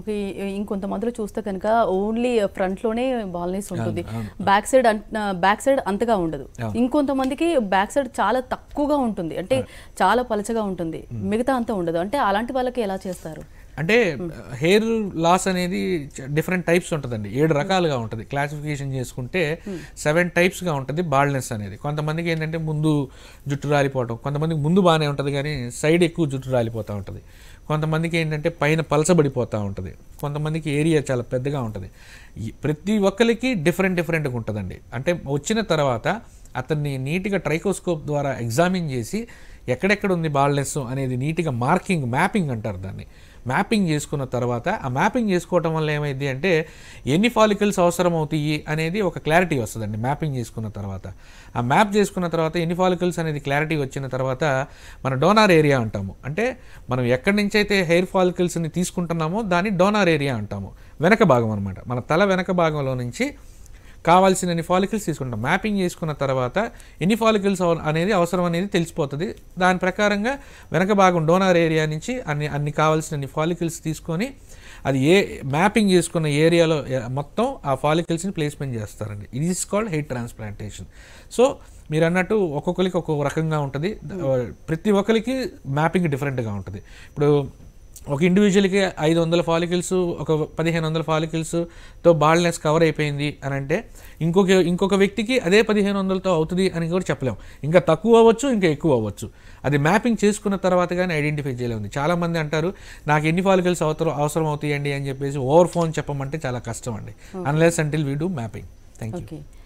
Okay ఇంకొంతమందిలో చూస్తే కనుక ఓన్లీ ఫ్రంట్లోనే బాల్నెస్ ఉంటుంది బ్యాక్ సైడ్ బ్యాక్ సైడ్ అంతగా ఉండదు ఇంకొంతమందికి బ్యాక్ సైడ్ చాలా తక్కువగా ఉంటుంది అంటే చాలా పలచగా ఉంటుంది మిగతా అంతా ఉండదు అంటే అలాంటి వాళ్ళకి ఎలా చేస్తారు అంటే హెయిర్ లాస్ అనేది డిఫరెంట్ టైప్స్ ఉంటుందండి ఏడు రకాలుగా ఉంటుంది క్లాసిఫికేషన్ చేసుకుంటే సెవెన్ టైప్స్గా ఉంటుంది బాల్డ్నెస్ అనేది కొంతమందికి ఏంటంటే ముందు జుట్టు రాలిపోవటం కొంతమందికి ముందు బాగానే ఉంటుంది కానీ సైడ్ ఎక్కువ జుట్టు రాలిపోతూ ఉంటుంది కొంతమందికి ఏంటంటే పైన పలసబడిపోతూ ఉంటుంది కొంతమందికి ఏరియా చాలా పెద్దగా ఉంటుంది ప్రతి ఒక్కరికి డిఫరెంట్ డిఫరెంట్గా ఉంటుందండి అంటే వచ్చిన తర్వాత అతన్ని నీట్గా ట్రైకోస్కోప్ ద్వారా ఎగ్జామిన్ చేసి ఎక్కడెక్కడ ఉంది బాల్నెస్ అనేది నీట్గా మార్కింగ్ మ్యాపింగ్ అంటారు దాన్ని మ్యాపింగ్ చేసుకున్న తర్వాత ఆ మ్యాపింగ్ చేసుకోవటం వల్ల ఏమైంది అంటే ఎన్ని ఫాలికల్స్ అవసరం అవుతాయి అనేది ఒక క్లారిటీ వస్తుందండి మ్యాపింగ్ చేసుకున్న తర్వాత ఆ మ్యాప్ చేసుకున్న తర్వాత ఎన్ని ఫాలికల్స్ అనేది క్లారిటీ వచ్చిన తర్వాత మన డోనార్ ఏరియా అంటాము అంటే మనం ఎక్కడి నుంచి అయితే హెయిర్ ఫాలికల్స్ని తీసుకుంటున్నామో దాన్ని డోనార్ ఏరియా అంటాము వెనక భాగం అనమాట మన తల వెనక భాగంలో నుంచి కావాల్సిన ఎన్ని ఫాలికల్స్ తీసుకుంటాం మ్యాపింగ్ చేసుకున్న తర్వాత ఎన్ని ఫాలికల్స్ అనేది అవసరం అనేది తెలిసిపోతుంది దాని ప్రకారంగా వెనక భాగం డోనార్ ఏరియా నుంచి అన్ని అన్ని కావాల్సినన్ని ఫాలికల్స్ తీసుకొని అది ఏ మ్యాపింగ్ చేసుకున్న ఏరియాలో మొత్తం ఆ ఫాలికల్స్ని ప్లేస్మెంట్ చేస్తారండి ఇది is called hair transplantation so మీరు అన్నట్టు ఒక్కొక్కరికి ఒక్కొక్క రకంగా ఉంటుంది hmm. ప్రతి ఒక్కరికి మ్యాపింగ్ డిఫరెంట్గా ఉంటుంది ఇప్పుడు ఒక ఇండివిజువల్కి ఐదు వందల ఫాలికిల్స్ ఒక పదిహేను వందల ఫాలికల్స్తో బాల్నెస్ కవర్ అయిపోయింది అని అంటే ఇంకొక ఇంకొక వ్యక్తికి అదే పదిహేను వందలతో అవుతుంది అని కూడా చెప్పలేము ఇంకా తక్కువ అవ్వచ్చు ఇంకా ఎక్కువ అవ్వచ్చు అది మ్యాపింగ్ చేసుకున్న తర్వాత కానీ ఐడెంటిఫై చేయలేదు చాలామంది అంటారు నాకు ఎన్ని ఫాలికిల్స్ అవసరం అవసరం అవుతాయండి అని చెప్పేసి ఓవర్ ఫోన్ చెప్పమంటే చాలా కష్టం అండి unless until we do mapping thank you